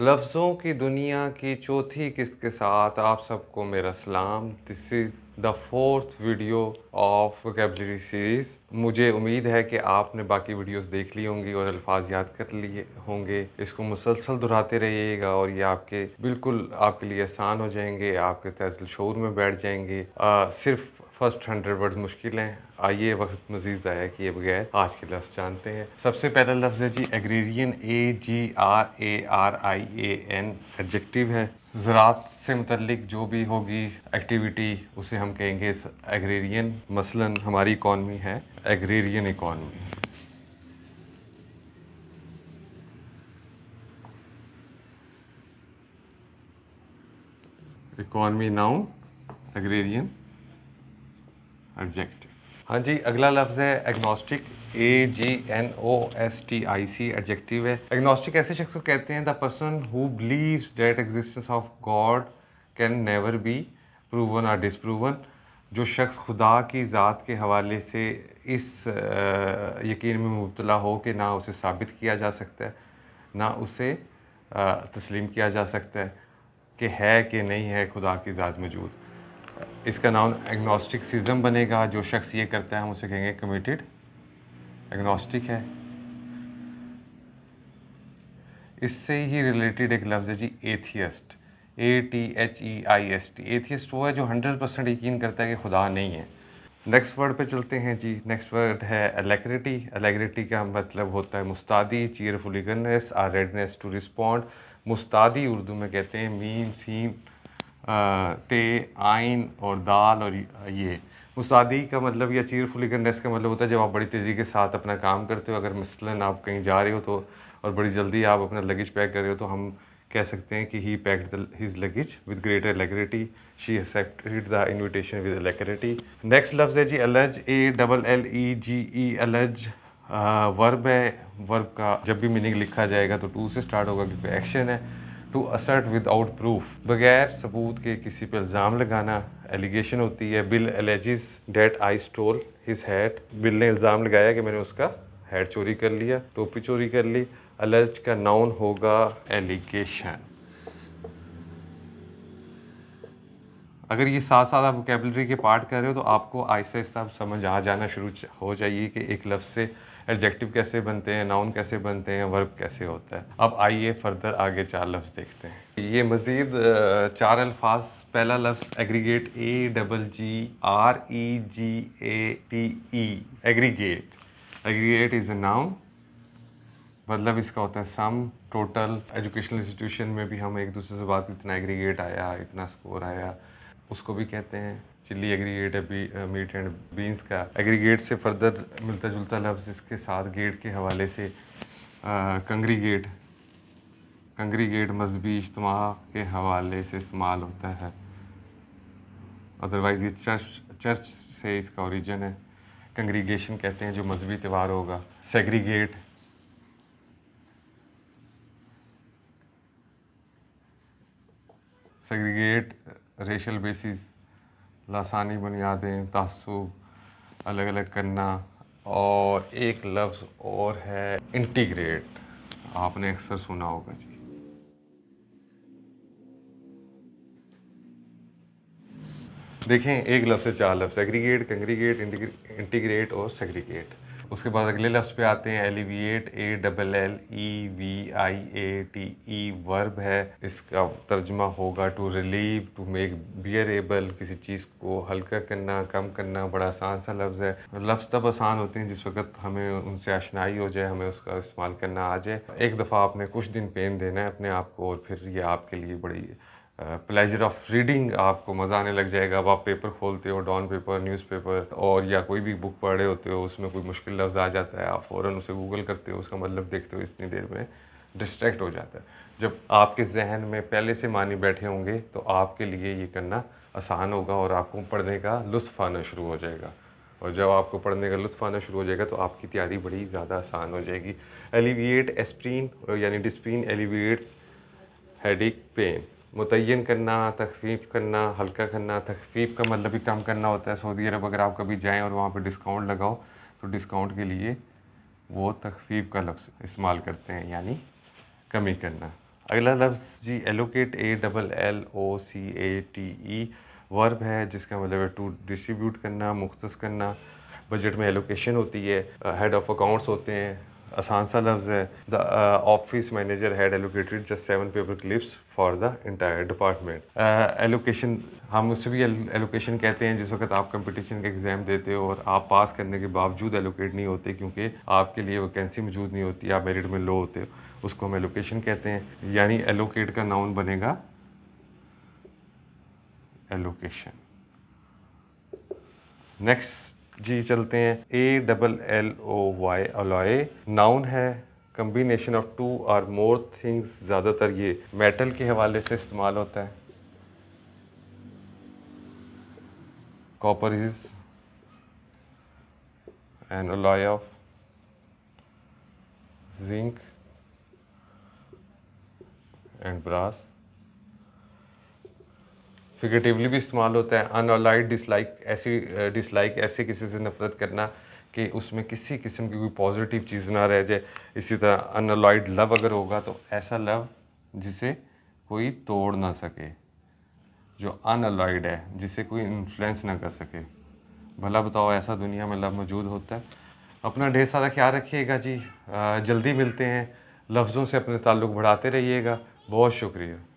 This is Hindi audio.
लफ्ज़ों की दुनिया की चौथी किस्त के साथ आप सबको मेरा सलाम this is the fourth video of vocabulary series मुझे उम्मीद है कि आपने बाकी वीडियोस देख ली होंगी और अल्फाज याद कर लिए होंगे इसको मुसलसल दोहराते रहिएगा और ये आपके बिल्कुल आपके लिए आसान हो जाएंगे आपके तहसल शोर में बैठ जाएंगे आ, सिर्फ फर्स्ट हंड्रेड वर्ड मुश्किल हैं आइए वक्त मजीद ज़ाया किए बगैर आज के लफ्ज़ जानते हैं सबसे पहला लफ्ज़ है जी agrarian A G R A R I A N adjective है ज़रात से मुतलक जो भी होगी एक्टिविटी उसे हम कहेंगे एग्रेरियन मसलन हमारी इकॉनमी है agrarian economy economy now agrarian adjective हाँ जी अगला लफ्ज़ है agnostic A G N O S T I C adjective है एग्नोस्टिक ऐसे शख्स को कहते हैं the person who believe that existence of God can never be proven और डिसप्रूवन जो शख्स खुदा की ज़ात के हवाले से इस यकीन में मुबतला हो कि ना उसे साबित किया जा सकता है ना उसे तस्लीम किया जा सकता है कि है कि नहीं है खुदा की ज़ात मौजूद इसका नाम एग्नोस्टिक सिज्म बनेगा जो शख्स ये करता है हम उसे कहेंगे कमिटेड एग्नोस्टिक है इससे ही रिलेटेड एक लफ्ज़ है जी atheist A T H E I S T atheist वो है जो हंड्रेड परसेंट यकीन करता है कि खुदा नहीं है नेक्स्ट वर्ड पे चलते हैं जी नेक्स्ट वर्ड है अलेग्रिटी अलेग्रिटी का मतलब होता है मुस्तादी cheerfulness or readiness to respond मुस्तादी उर्दू में कहते हैं मीन सीम ते आइन और दाल और ये मुसादी का मतलब या चीरफुलिकनेस का मतलब होता है जब आप बड़ी तेज़ी के साथ अपना काम करते हो अगर मसलन आप कहीं जा रहे हो तो और बड़ी जल्दी आप अपना लगेज पैक कर रहे हो तो हम कह सकते हैं कि he pack his luggage with greater alacrity she accepted the invitation with alacrity next लफ्ज़ है जी allege A double L E G E allege verb है वर्ब का जब भी मीनिंग लिखा जाएगा तो टू से स्टार्ट होगा क्योंकि एक्शन है टू असर्ट विदाउट प्रूफ बगैर सबूत के किसी पर इल्ज़ाम लगाना एलिगेशन होती है Bill alleges that I stole his hat Bill ने इल्ज़ाम लगाया कि मैंने उसका हेड चोरी कर लिया टोपी चोरी कर ली अलर्ज का नाउन होगा एलिगेशन अगर ये साथ साथ आप वोकेबलरी के पार्ट कर रहे हो तो आपको आहिस्ता आहिस्ता आप समझ आ जाना शुरू हो जाइए कि एक लफ्ज़ से एडजेक्टिव कैसे बनते हैं नाउन कैसे बनते हैं वर्ब कैसे होता है अब आइए फर्दर आगे चार लफ्ज़ देखते हैं ये मज़ीद चार अल्फाज पहला लफ्ज़ aggregate A double G R E G A T E aggregate aggregate is a noun मतलब इसका होता है सम टोटल एजुकेशनल इंस्टीट्यूशन में भी हम एक दूसरे से बात इतना एग्रीगेट आया इतना स्कोर आया उसको भी कहते हैं चिल्ली एग्रीगेट है मीट एंड बीन्स का एग्रीगेट से फर्दर मिलता जुलता लफ्ज़ इसके साथ गेट के हवाले से कंग्रीगेट कंग्रीगेट मजहबी इज्तम के हवाले से इस्तेमाल होता है अदरवाइज़ ये चर्च चर्च से इसका ओरिजिन है कंग्रीगेशन कहते हैं जो मजहबी त्यौहार होगा सेग्रीगेट सेग्रीगेट रेशल बेसिस लासानी बुनियादें तसुब अलग अलग करना और एक लफ्ज़ और है इंटीग्रेट आपने अक्सर सुना होगा जी देखें एक लफ्ज़ से चार लफ्ज़ एग्रीगेट कंग्रीगेट इंटीग्रेट और सेग्रीगेट उसके बाद अगले लफ्ज़ पे आते हैं alleviate A double L E V I A T E verb है इसका तर्जमा होगा to relieve to make bearable किसी चीज़ को हल्का करना कम करना बड़ा आसान सा लफ्ज़ है लफ्ज़ तब आसान होते हैं जिस वक्त हमें उनसे आशनाई हो जाए हमें उसका इस्तेमाल करना आ जाए एक दफ़ा आपने कुछ दिन पेन देना है अपने आप को और फिर ये आपके लिए बड़ी प्लेजर ऑफ रीडिंग आपको मज़ा आने लग जाएगा अब आप पेपर खोलते हो डॉन पेपर न्यूज़पेपर और या कोई भी बुक पढ़ रहे होते हो उसमें कोई मुश्किल लफ्ज़ आ जाता है आप फ़ौर उसे गूगल करते हो उसका मतलब देखते हो इतनी देर में डिस्ट्रैक्ट हो जाता है जब आपके जहन में पहले से मानी बैठे होंगे तो आपके लिए ये करना आसान होगा और आपको पढ़ने का लुत्फ़ आना शुरू हो जाएगा और जब आपको पढ़ने का लुत्फ आना शुरू हो जाएगा तो आपकी तैयारी बड़ी ज़्यादा आसान हो जाएगी एलिविएट एस्प्रीन यानी डिस्प्रीन एलिविएट्स हेडिक पेन मुतन करना तखफीफ करना हल्का करना तखफीफ का मतलब ही कम करना होता है सऊदी अरब अगर आप कभी जाएँ और वहाँ पर डिस्काउंट लगाओ तो डिस्काउंट के लिए वो तखफीफ का लफ्ज़ इस्तेमाल करते हैं यानी कमी करना अगला लफ्ज़ जी allocate A double L O C A T E verb है जिसका मतलब है टू डिस्ट्रीब्यूट करना मुख्त करना बजट में एलोकेशन होती है हेड ऑफ अकाउंट्स होते हैं आसान सा लफ्ज़ है the office manager had allocated just seven paper clips for the entire department allocation हम उससे भी एलोकेशन कहते हैं जिस वक्त आप कंपटीशन का एग्ज़ाम देते हो और आप पास करने के बावजूद एलोकेट नहीं होते क्योंकि आपके लिए वैकेंसी मौजूद नहीं होती आप मेरिट में लो होते हो उसको हम एलोकेशन कहते हैं यानी एलोकेट का नाउन बनेगा एलोकेशन नेक्स्ट जी चलते हैं A double L O Y alloy noun है combination of two or more things ज़्यादातर ये मेटल के हवाले से इस्तेमाल होता है copper is an alloy of zinc and brass figuratively भी इस्तेमाल होता है अनअलाइड डिसलाइक ऐसी डिसलाइक ऐसे किसी से नफरत करना कि उसमें किसी किस्म की कोई पॉजिटिव चीज़ ना रह जाए इसी तरह अनअलाइड लव अगर होगा तो ऐसा लव जिसे कोई तोड़ ना सके जो अनअलाइड है जिसे कोई इन्फ्लुएंस ना कर सके भला बताओ ऐसा दुनिया में लव मौजूद होता है अपना ढेर सारा ख्याल रखिएगा जी जल्दी मिलते हैं लफ्ज़ों से अपने ताल्लुक़ बढ़ाते रहिएगा बहुत शुक्रिया